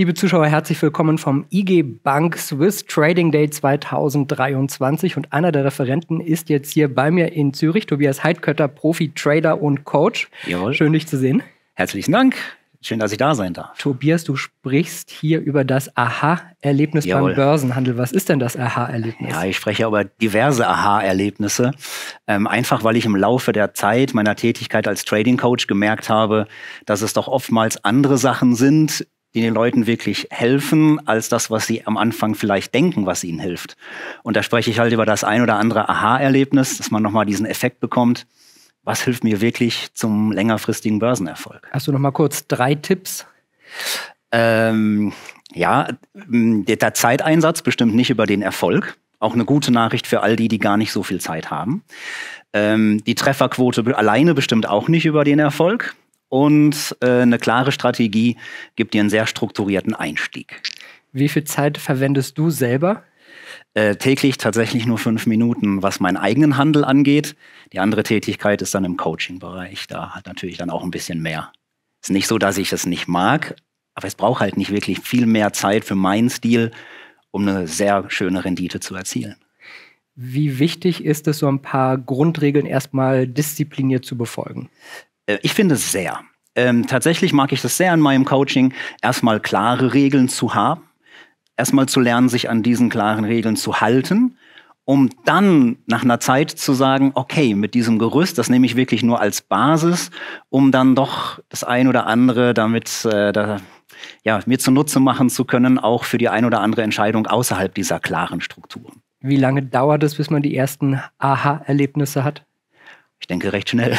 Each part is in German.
Liebe Zuschauer, herzlich willkommen vom IG Bank Swiss Trading Day 2023 und einer der Referenten ist jetzt hier bei mir in Zürich, Tobias Heidkötter, Profi, Trader und Coach. Jawohl. Schön, dich zu sehen. Herzlichen Dank. Schön, dass ich da sein darf. Tobias, du sprichst hier über das Aha-Erlebnis beim Börsenhandel. Was ist denn das Aha-Erlebnis? Ja, ich spreche über diverse Aha-Erlebnisse. Ähm, einfach, weil ich im Laufe der Zeit meiner Tätigkeit als Trading Coach gemerkt habe, dass es doch oftmals andere Sachen sind, die den Leuten wirklich helfen, als das, was sie am Anfang vielleicht denken, was ihnen hilft. Und da spreche ich halt über das ein oder andere Aha-Erlebnis, dass man nochmal diesen Effekt bekommt. Was hilft mir wirklich zum längerfristigen Börsenerfolg? Hast du nochmal kurz drei Tipps? Ähm, ja, der Zeiteinsatz bestimmt nicht über den Erfolg. Auch eine gute Nachricht für all die, die gar nicht so viel Zeit haben. Ähm, die Trefferquote alleine bestimmt auch nicht über den Erfolg und äh, eine klare Strategie gibt dir einen sehr strukturierten Einstieg. Wie viel Zeit verwendest du selber? Äh, täglich tatsächlich nur fünf Minuten, was meinen eigenen Handel angeht. Die andere Tätigkeit ist dann im Coaching-Bereich. Da hat natürlich dann auch ein bisschen mehr. Ist nicht so, dass ich es nicht mag, aber es braucht halt nicht wirklich viel mehr Zeit für meinen Stil, um eine sehr schöne Rendite zu erzielen. Wie wichtig ist es, so ein paar Grundregeln erstmal diszipliniert zu befolgen? Äh, ich finde es sehr. Ähm, tatsächlich mag ich das sehr in meinem Coaching, erstmal klare Regeln zu haben, erstmal zu lernen, sich an diesen klaren Regeln zu halten, um dann nach einer Zeit zu sagen, okay, mit diesem Gerüst, das nehme ich wirklich nur als Basis, um dann doch das ein oder andere damit äh, da, ja, mir zunutze machen zu können, auch für die ein oder andere Entscheidung außerhalb dieser klaren Strukturen. Wie lange dauert es, bis man die ersten Aha-Erlebnisse hat? Ich denke recht schnell.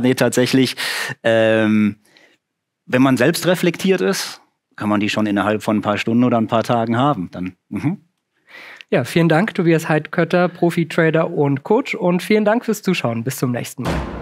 nee, tatsächlich. Ähm, wenn man selbst reflektiert ist, kann man die schon innerhalb von ein paar Stunden oder ein paar Tagen haben. Dann. Mhm. Ja, vielen Dank, Tobias Heidkötter, Profi-Trader und Coach. Und vielen Dank fürs Zuschauen. Bis zum nächsten Mal.